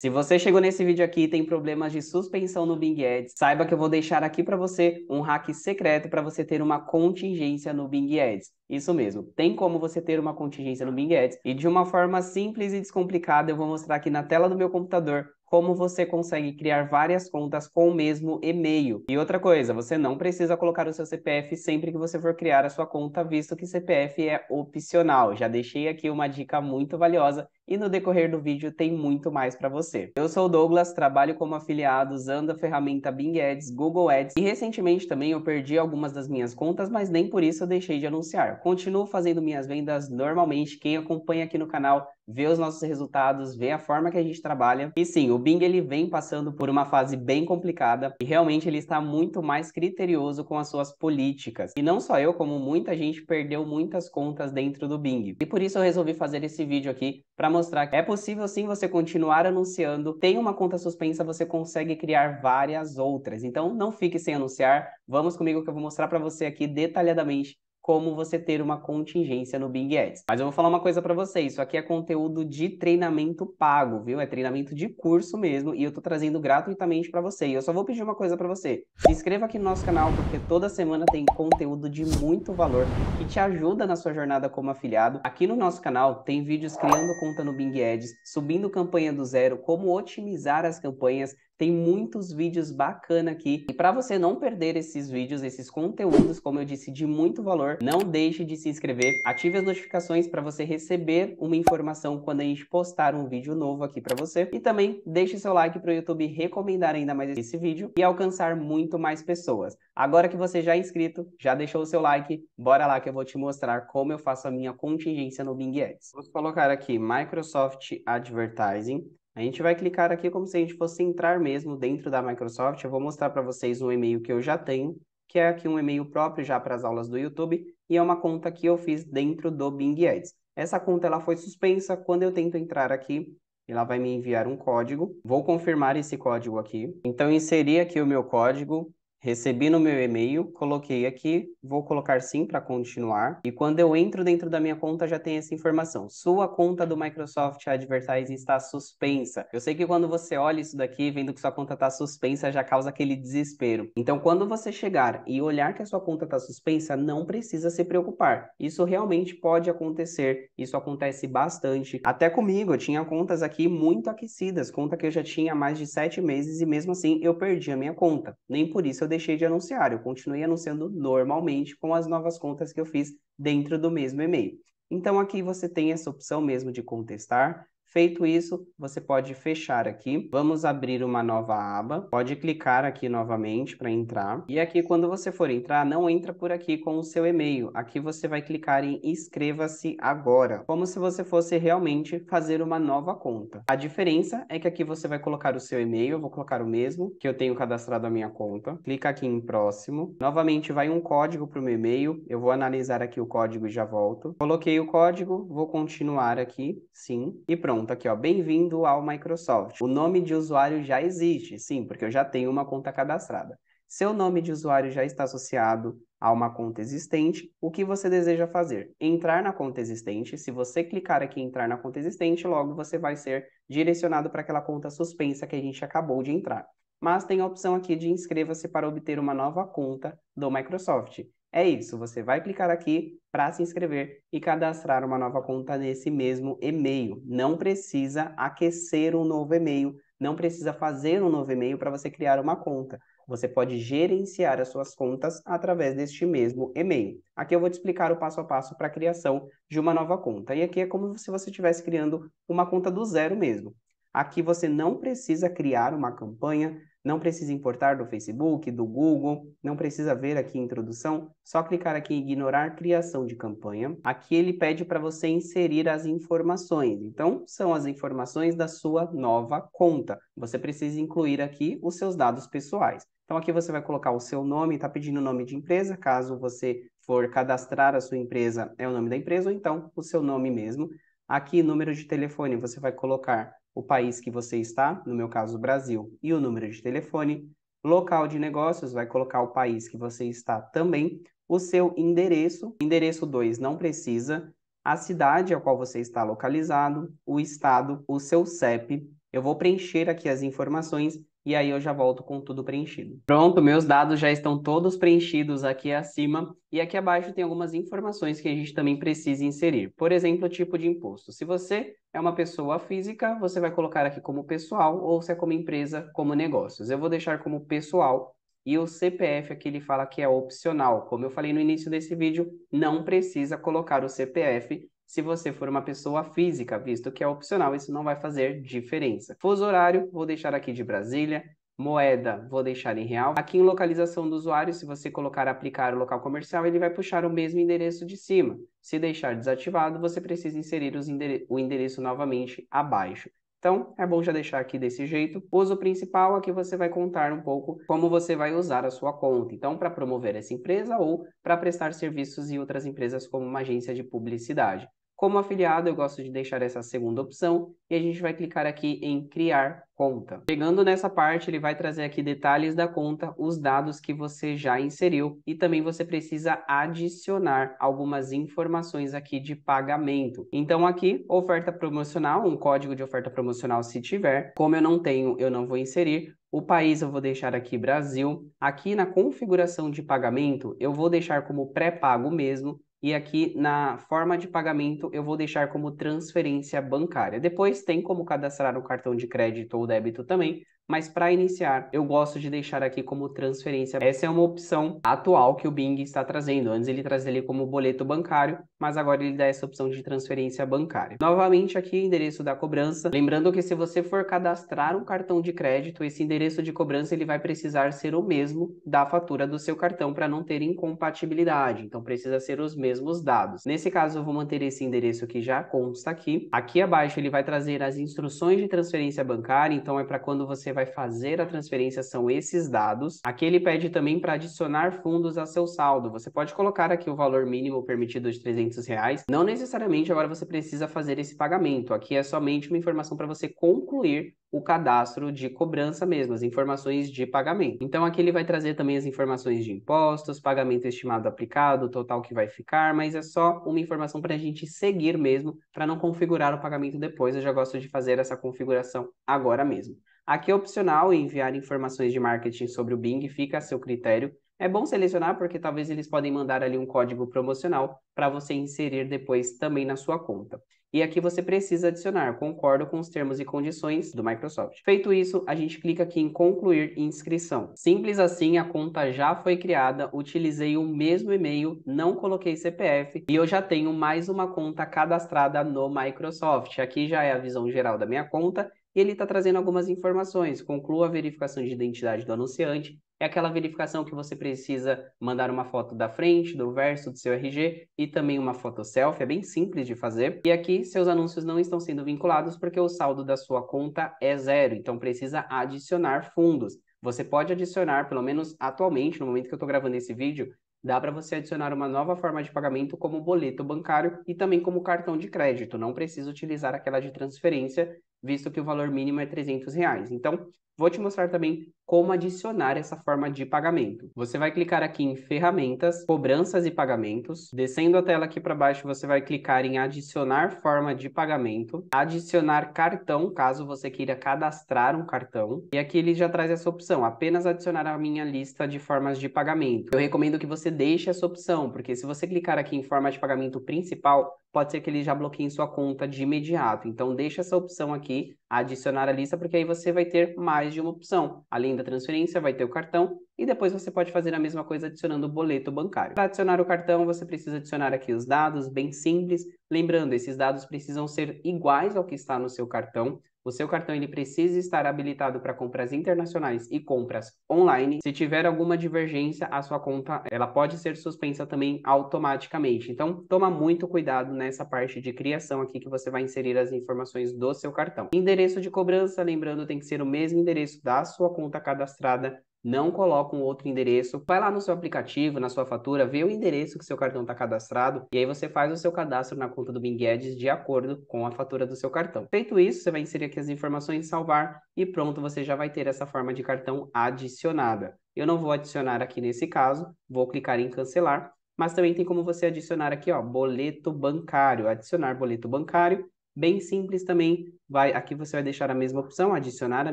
Se você chegou nesse vídeo aqui e tem problemas de suspensão no Bing Ads, saiba que eu vou deixar aqui para você um hack secreto para você ter uma contingência no Bing Ads. Isso mesmo, tem como você ter uma contingência no Bing Ads e de uma forma simples e descomplicada eu vou mostrar aqui na tela do meu computador como você consegue criar várias contas com o mesmo e-mail. E outra coisa, você não precisa colocar o seu CPF sempre que você for criar a sua conta, visto que CPF é opcional. Já deixei aqui uma dica muito valiosa e no decorrer do vídeo tem muito mais para você. Eu sou o Douglas, trabalho como afiliado usando a ferramenta Bing Ads, Google Ads e recentemente também eu perdi algumas das minhas contas, mas nem por isso eu deixei de anunciar. Continuo fazendo minhas vendas normalmente, quem acompanha aqui no canal vê os nossos resultados, vê a forma que a gente trabalha. E sim, o Bing ele vem passando por uma fase bem complicada e realmente ele está muito mais criterioso com as suas políticas. E não só eu, como muita gente perdeu muitas contas dentro do Bing. E por isso eu resolvi fazer esse vídeo aqui para mostrar que é possível sim você continuar anunciando. Tem uma conta suspensa, você consegue criar várias outras. Então não fique sem anunciar. Vamos comigo que eu vou mostrar para você aqui detalhadamente como você ter uma contingência no Bing Ads. Mas eu vou falar uma coisa para vocês, isso aqui é conteúdo de treinamento pago, viu? É treinamento de curso mesmo e eu tô trazendo gratuitamente para você. E eu só vou pedir uma coisa para você. Se inscreva aqui no nosso canal porque toda semana tem conteúdo de muito valor que te ajuda na sua jornada como afiliado. Aqui no nosso canal tem vídeos criando conta no Bing Ads, subindo campanha do zero, como otimizar as campanhas, tem muitos vídeos bacana aqui. E para você não perder esses vídeos, esses conteúdos, como eu disse, de muito valor, não deixe de se inscrever. Ative as notificações para você receber uma informação quando a gente postar um vídeo novo aqui para você. E também deixe seu like para o YouTube recomendar ainda mais esse vídeo e alcançar muito mais pessoas. Agora que você já é inscrito, já deixou o seu like, bora lá que eu vou te mostrar como eu faço a minha contingência no Bing Ads. Vou colocar aqui Microsoft Advertising. A gente vai clicar aqui como se a gente fosse entrar mesmo dentro da Microsoft. Eu vou mostrar para vocês um e-mail que eu já tenho, que é aqui um e-mail próprio já para as aulas do YouTube, e é uma conta que eu fiz dentro do Bing Ads. Essa conta ela foi suspensa, quando eu tento entrar aqui, ela vai me enviar um código. Vou confirmar esse código aqui. Então, inseri aqui o meu código, Recebi no meu e-mail, coloquei aqui, vou colocar sim para continuar. E quando eu entro dentro da minha conta, já tem essa informação. Sua conta do Microsoft Advertising está suspensa. Eu sei que quando você olha isso daqui, vendo que sua conta está suspensa, já causa aquele desespero. Então, quando você chegar e olhar que a sua conta está suspensa, não precisa se preocupar. Isso realmente pode acontecer. Isso acontece bastante. Até comigo, eu tinha contas aqui muito aquecidas, conta que eu já tinha há mais de sete meses e mesmo assim eu perdi a minha conta. Nem por isso eu eu deixei de anunciar, eu continuei anunciando normalmente com as novas contas que eu fiz dentro do mesmo e-mail. Então aqui você tem essa opção mesmo de contestar, Feito isso, você pode fechar aqui. Vamos abrir uma nova aba. Pode clicar aqui novamente para entrar. E aqui, quando você for entrar, não entra por aqui com o seu e-mail. Aqui você vai clicar em inscreva-se agora, como se você fosse realmente fazer uma nova conta. A diferença é que aqui você vai colocar o seu e-mail. Eu vou colocar o mesmo que eu tenho cadastrado a minha conta. Clica aqui em próximo. Novamente, vai um código para o meu e-mail. Eu vou analisar aqui o código e já volto. Coloquei o código, vou continuar aqui, sim, e pronto um, tá aqui, ó. Bem-vindo ao Microsoft. O nome de usuário já existe, sim, porque eu já tenho uma conta cadastrada. Seu nome de usuário já está associado a uma conta existente. O que você deseja fazer? Entrar na conta existente. Se você clicar aqui em entrar na conta existente, logo você vai ser direcionado para aquela conta suspensa que a gente acabou de entrar. Mas tem a opção aqui de inscreva-se para obter uma nova conta do Microsoft. É isso, você vai clicar aqui para se inscrever e cadastrar uma nova conta nesse mesmo e-mail. Não precisa aquecer um novo e-mail, não precisa fazer um novo e-mail para você criar uma conta. Você pode gerenciar as suas contas através deste mesmo e-mail. Aqui eu vou te explicar o passo a passo para a criação de uma nova conta. E aqui é como se você estivesse criando uma conta do zero mesmo. Aqui você não precisa criar uma campanha, não precisa importar do Facebook, do Google, não precisa ver aqui introdução, só clicar aqui em ignorar criação de campanha. Aqui ele pede para você inserir as informações. Então, são as informações da sua nova conta. Você precisa incluir aqui os seus dados pessoais. Então, aqui você vai colocar o seu nome, está pedindo o nome de empresa, caso você for cadastrar a sua empresa, é o nome da empresa, ou então o seu nome mesmo. Aqui, número de telefone, você vai colocar o país que você está, no meu caso, Brasil, e o número de telefone. Local de negócios vai colocar o país que você está também, o seu endereço. Endereço 2 não precisa. A cidade a qual você está localizado, o estado, o seu CEP. Eu vou preencher aqui as informações e aí eu já volto com tudo preenchido. Pronto, meus dados já estão todos preenchidos aqui acima e aqui abaixo tem algumas informações que a gente também precisa inserir. Por exemplo, o tipo de imposto. Se você é uma pessoa física, você vai colocar aqui como pessoal ou se é como empresa, como negócios. Eu vou deixar como pessoal e o CPF aqui ele fala que é opcional. Como eu falei no início desse vídeo, não precisa colocar o CPF se você for uma pessoa física, visto que é opcional, isso não vai fazer diferença. Fuso horário, vou deixar aqui de Brasília. Moeda, vou deixar em real. Aqui em localização do usuário, se você colocar aplicar o local comercial, ele vai puxar o mesmo endereço de cima. Se deixar desativado, você precisa inserir endere o endereço novamente abaixo. Então, é bom já deixar aqui desse jeito. O Uso principal, aqui é você vai contar um pouco como você vai usar a sua conta. Então, para promover essa empresa ou para prestar serviços em outras empresas como uma agência de publicidade. Como afiliado, eu gosto de deixar essa segunda opção e a gente vai clicar aqui em criar conta. Chegando nessa parte, ele vai trazer aqui detalhes da conta, os dados que você já inseriu e também você precisa adicionar algumas informações aqui de pagamento. Então aqui, oferta promocional, um código de oferta promocional se tiver. Como eu não tenho, eu não vou inserir, o país eu vou deixar aqui Brasil. Aqui na configuração de pagamento, eu vou deixar como pré-pago mesmo. E aqui na forma de pagamento eu vou deixar como transferência bancária. Depois tem como cadastrar o cartão de crédito ou débito também, mas para iniciar, eu gosto de deixar aqui como transferência. Essa é uma opção atual que o Bing está trazendo. Antes ele trazia ele como boleto bancário, mas agora ele dá essa opção de transferência bancária. Novamente aqui o endereço da cobrança. Lembrando que se você for cadastrar um cartão de crédito, esse endereço de cobrança ele vai precisar ser o mesmo da fatura do seu cartão para não ter incompatibilidade. Então precisa ser os mesmos dados. Nesse caso eu vou manter esse endereço que já consta aqui. Aqui abaixo ele vai trazer as instruções de transferência bancária, então é para quando você vai fazer a transferência são esses dados. Aqui ele pede também para adicionar fundos a seu saldo. Você pode colocar aqui o valor mínimo permitido de 300 reais. Não necessariamente agora você precisa fazer esse pagamento. Aqui é somente uma informação para você concluir o cadastro de cobrança mesmo, as informações de pagamento. Então aqui ele vai trazer também as informações de impostos, pagamento estimado aplicado, total que vai ficar, mas é só uma informação para a gente seguir mesmo, para não configurar o pagamento depois. Eu já gosto de fazer essa configuração agora mesmo. Aqui é opcional enviar informações de marketing sobre o Bing, fica a seu critério. É bom selecionar porque talvez eles podem mandar ali um código promocional para você inserir depois também na sua conta. E aqui você precisa adicionar, concordo com os termos e condições do Microsoft. Feito isso, a gente clica aqui em concluir inscrição. Simples assim, a conta já foi criada, utilizei o mesmo e-mail, não coloquei CPF e eu já tenho mais uma conta cadastrada no Microsoft. Aqui já é a visão geral da minha conta e ele está trazendo algumas informações. Conclua a verificação de identidade do anunciante, é aquela verificação que você precisa mandar uma foto da frente, do verso, do seu RG e também uma foto selfie, é bem simples de fazer. E aqui seus anúncios não estão sendo vinculados porque o saldo da sua conta é zero, então precisa adicionar fundos. Você pode adicionar, pelo menos atualmente, no momento que eu estou gravando esse vídeo, dá para você adicionar uma nova forma de pagamento como boleto bancário e também como cartão de crédito. Não precisa utilizar aquela de transferência visto que o valor mínimo é 300 reais. Então, vou te mostrar também como adicionar essa forma de pagamento. Você vai clicar aqui em ferramentas, cobranças e pagamentos. Descendo a tela aqui para baixo, você vai clicar em adicionar forma de pagamento, adicionar cartão, caso você queira cadastrar um cartão. E aqui ele já traz essa opção, apenas adicionar a minha lista de formas de pagamento. Eu recomendo que você deixe essa opção, porque se você clicar aqui em forma de pagamento principal, pode ser que ele já bloqueie sua conta de imediato. Então, deixa essa opção aqui, adicionar a lista, porque aí você vai ter mais de uma opção. Além da transferência, vai ter o cartão e depois você pode fazer a mesma coisa adicionando o boleto bancário. Para adicionar o cartão, você precisa adicionar aqui os dados, bem simples. Lembrando, esses dados precisam ser iguais ao que está no seu cartão. O seu cartão ele precisa estar habilitado para compras internacionais e compras online. Se tiver alguma divergência, a sua conta ela pode ser suspensa também automaticamente. Então, toma muito cuidado nessa parte de criação aqui que você vai inserir as informações do seu cartão. Endereço de cobrança, lembrando, tem que ser o mesmo endereço da sua conta cadastrada não coloca um outro endereço. Vai lá no seu aplicativo, na sua fatura, vê o endereço que seu cartão está cadastrado e aí você faz o seu cadastro na conta do Bing Ads de acordo com a fatura do seu cartão. Feito isso, você vai inserir aqui as informações, salvar e pronto, você já vai ter essa forma de cartão adicionada. Eu não vou adicionar aqui nesse caso, vou clicar em cancelar, mas também tem como você adicionar aqui, ó, boleto bancário, adicionar boleto bancário, bem simples também. Vai, aqui você vai deixar a mesma opção, adicionar a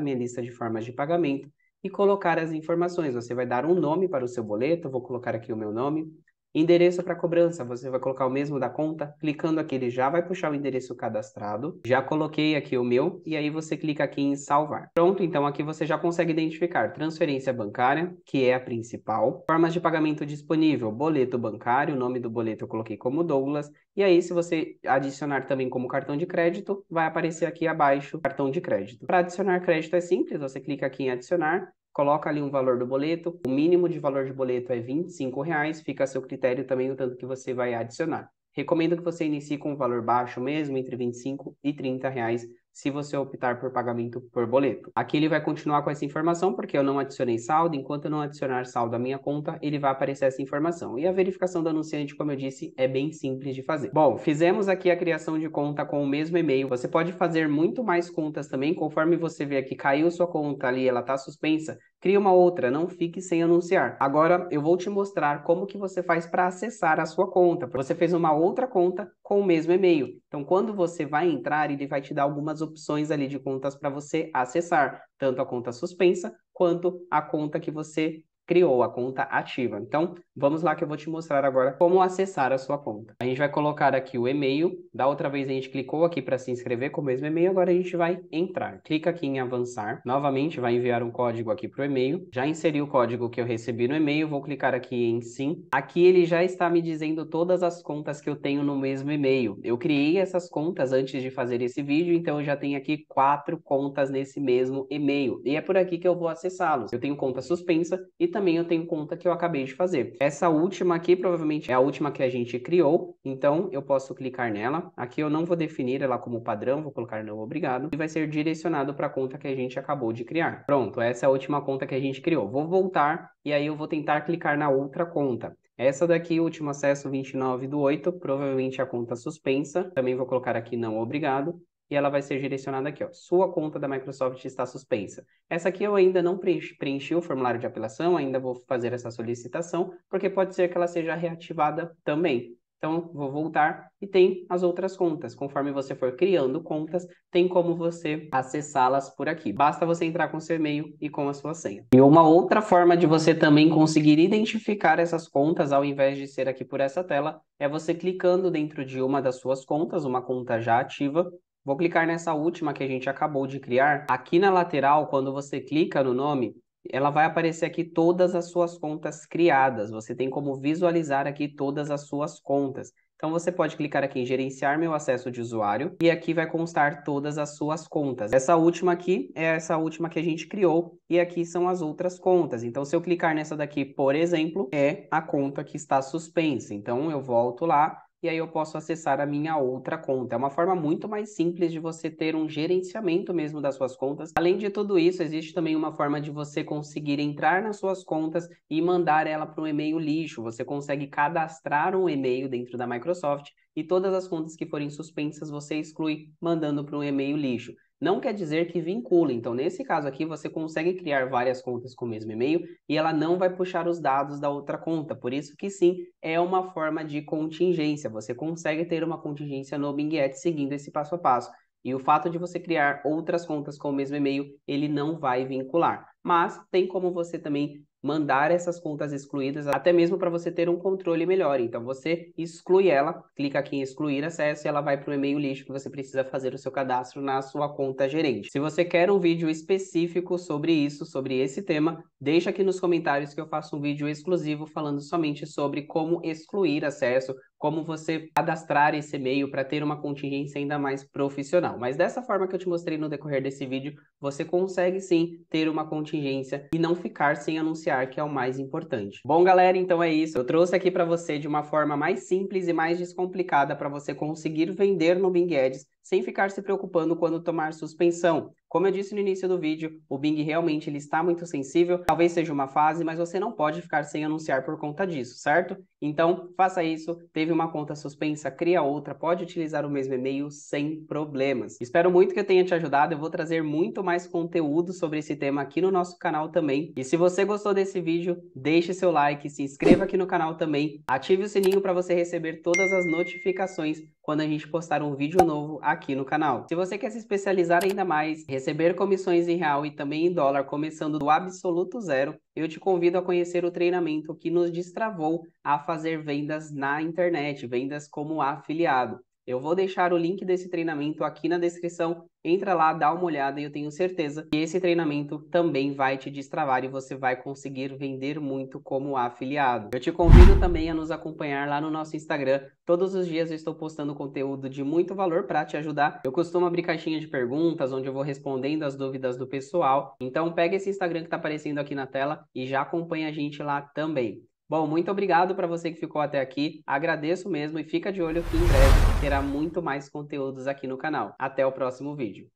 minha lista de formas de pagamento e colocar as informações. Você vai dar um nome para o seu boleto, vou colocar aqui o meu nome. Endereço para cobrança, você vai colocar o mesmo da conta. Clicando aqui, ele já vai puxar o endereço cadastrado. Já coloquei aqui o meu e aí você clica aqui em salvar. Pronto, então aqui você já consegue identificar transferência bancária, que é a principal. Formas de pagamento disponível, boleto bancário, o nome do boleto eu coloquei como Douglas. E aí, se você adicionar também como cartão de crédito, vai aparecer aqui abaixo cartão de crédito. Para adicionar crédito é simples, você clica aqui em adicionar coloca ali um valor do boleto, o mínimo de valor de boleto é R$ reais, fica a seu critério também o tanto que você vai adicionar. Recomendo que você inicie com um valor baixo mesmo, entre 25 e R$ reais, se você optar por pagamento por boleto. Aqui ele vai continuar com essa informação, porque eu não adicionei saldo. Enquanto eu não adicionar saldo à minha conta, ele vai aparecer essa informação. E a verificação do anunciante, como eu disse, é bem simples de fazer. Bom, fizemos aqui a criação de conta com o mesmo e-mail. Você pode fazer muito mais contas também, conforme você vê aqui, caiu sua conta ali, ela está suspensa. Crie uma outra, não fique sem anunciar. Agora eu vou te mostrar como que você faz para acessar a sua conta. Você fez uma outra conta com o mesmo e-mail. Então quando você vai entrar, ele vai te dar algumas opções ali de contas para você acessar, tanto a conta suspensa quanto a conta que você criou a conta ativa. Então, vamos lá que eu vou te mostrar agora como acessar a sua conta. A gente vai colocar aqui o e-mail. Da outra vez a gente clicou aqui para se inscrever com o mesmo e-mail, agora a gente vai entrar. Clica aqui em avançar. Novamente vai enviar um código aqui para o e-mail. Já inseri o código que eu recebi no e-mail, vou clicar aqui em sim. Aqui ele já está me dizendo todas as contas que eu tenho no mesmo e-mail. Eu criei essas contas antes de fazer esse vídeo, então eu já tenho aqui quatro contas nesse mesmo e-mail. E é por aqui que eu vou acessá-los. Eu tenho conta suspensa e também eu tenho conta que eu acabei de fazer. Essa última aqui provavelmente é a última que a gente criou, então eu posso clicar nela. Aqui eu não vou definir ela como padrão, vou colocar não obrigado, e vai ser direcionado para a conta que a gente acabou de criar. Pronto, essa é a última conta que a gente criou. Vou voltar e aí eu vou tentar clicar na outra conta. Essa daqui, último acesso 29 do 8, provavelmente a conta suspensa. Também vou colocar aqui não obrigado e ela vai ser direcionada aqui, ó. Sua conta da Microsoft está suspensa. Essa aqui eu ainda não preenchi, preenchi o formulário de apelação, ainda vou fazer essa solicitação, porque pode ser que ela seja reativada também. Então, vou voltar e tem as outras contas. Conforme você for criando contas, tem como você acessá-las por aqui. Basta você entrar com seu e-mail e com a sua senha. E uma outra forma de você também conseguir identificar essas contas, ao invés de ser aqui por essa tela, é você clicando dentro de uma das suas contas, uma conta já ativa, Vou clicar nessa última que a gente acabou de criar. Aqui na lateral, quando você clica no nome, ela vai aparecer aqui todas as suas contas criadas. Você tem como visualizar aqui todas as suas contas. Então você pode clicar aqui em gerenciar meu acesso de usuário e aqui vai constar todas as suas contas. Essa última aqui é essa última que a gente criou e aqui são as outras contas. Então se eu clicar nessa daqui, por exemplo, é a conta que está suspensa. Então eu volto lá e aí eu posso acessar a minha outra conta. É uma forma muito mais simples de você ter um gerenciamento mesmo das suas contas. Além de tudo isso, existe também uma forma de você conseguir entrar nas suas contas e mandar ela para um e-mail lixo. Você consegue cadastrar um e-mail dentro da Microsoft e todas as contas que forem suspensas você exclui mandando para um e-mail lixo não quer dizer que vincula. Então, nesse caso aqui, você consegue criar várias contas com o mesmo e-mail e ela não vai puxar os dados da outra conta. Por isso que sim, é uma forma de contingência. Você consegue ter uma contingência no Bing Ads seguindo esse passo a passo. E o fato de você criar outras contas com o mesmo e-mail, ele não vai vincular. Mas tem como você também mandar essas contas excluídas, até mesmo para você ter um controle melhor. Então, você exclui ela, clica aqui em excluir acesso e ela vai para o e-mail lixo que você precisa fazer o seu cadastro na sua conta gerente. Se você quer um vídeo específico sobre isso, sobre esse tema, deixa aqui nos comentários que eu faço um vídeo exclusivo falando somente sobre como excluir acesso, como você cadastrar esse e-mail para ter uma contingência ainda mais profissional. Mas dessa forma que eu te mostrei no decorrer desse vídeo, você consegue sim ter uma contingência e não ficar sem anunciar, que é o mais importante. Bom, galera, então é isso. Eu trouxe aqui para você de uma forma mais simples e mais descomplicada para você conseguir vender no Bing Ads sem ficar se preocupando quando tomar suspensão. Como eu disse no início do vídeo, o Bing realmente ele está muito sensível, talvez seja uma fase, mas você não pode ficar sem anunciar por conta disso, certo? Então, faça isso, teve uma conta suspensa, cria outra, pode utilizar o mesmo e-mail sem problemas. Espero muito que eu tenha te ajudado, eu vou trazer muito mais conteúdo sobre esse tema aqui no nosso canal também. E se você gostou desse vídeo, deixe seu like, se inscreva aqui no canal também, ative o sininho para você receber todas as notificações quando a gente postar um vídeo novo aqui aqui no canal. Se você quer se especializar ainda mais, receber comissões em real e também em dólar, começando do absoluto zero, eu te convido a conhecer o treinamento que nos destravou a fazer vendas na internet, vendas como afiliado. Eu vou deixar o link desse treinamento aqui na descrição. Entra lá, dá uma olhada e eu tenho certeza que esse treinamento também vai te destravar e você vai conseguir vender muito como afiliado. Eu te convido também a nos acompanhar lá no nosso Instagram. Todos os dias eu estou postando conteúdo de muito valor para te ajudar. Eu costumo abrir caixinha de perguntas onde eu vou respondendo as dúvidas do pessoal. Então pega esse Instagram que está aparecendo aqui na tela e já acompanha a gente lá também. Bom, muito obrigado para você que ficou até aqui. Agradeço mesmo e fica de olho que em breve terá muito mais conteúdos aqui no canal. Até o próximo vídeo.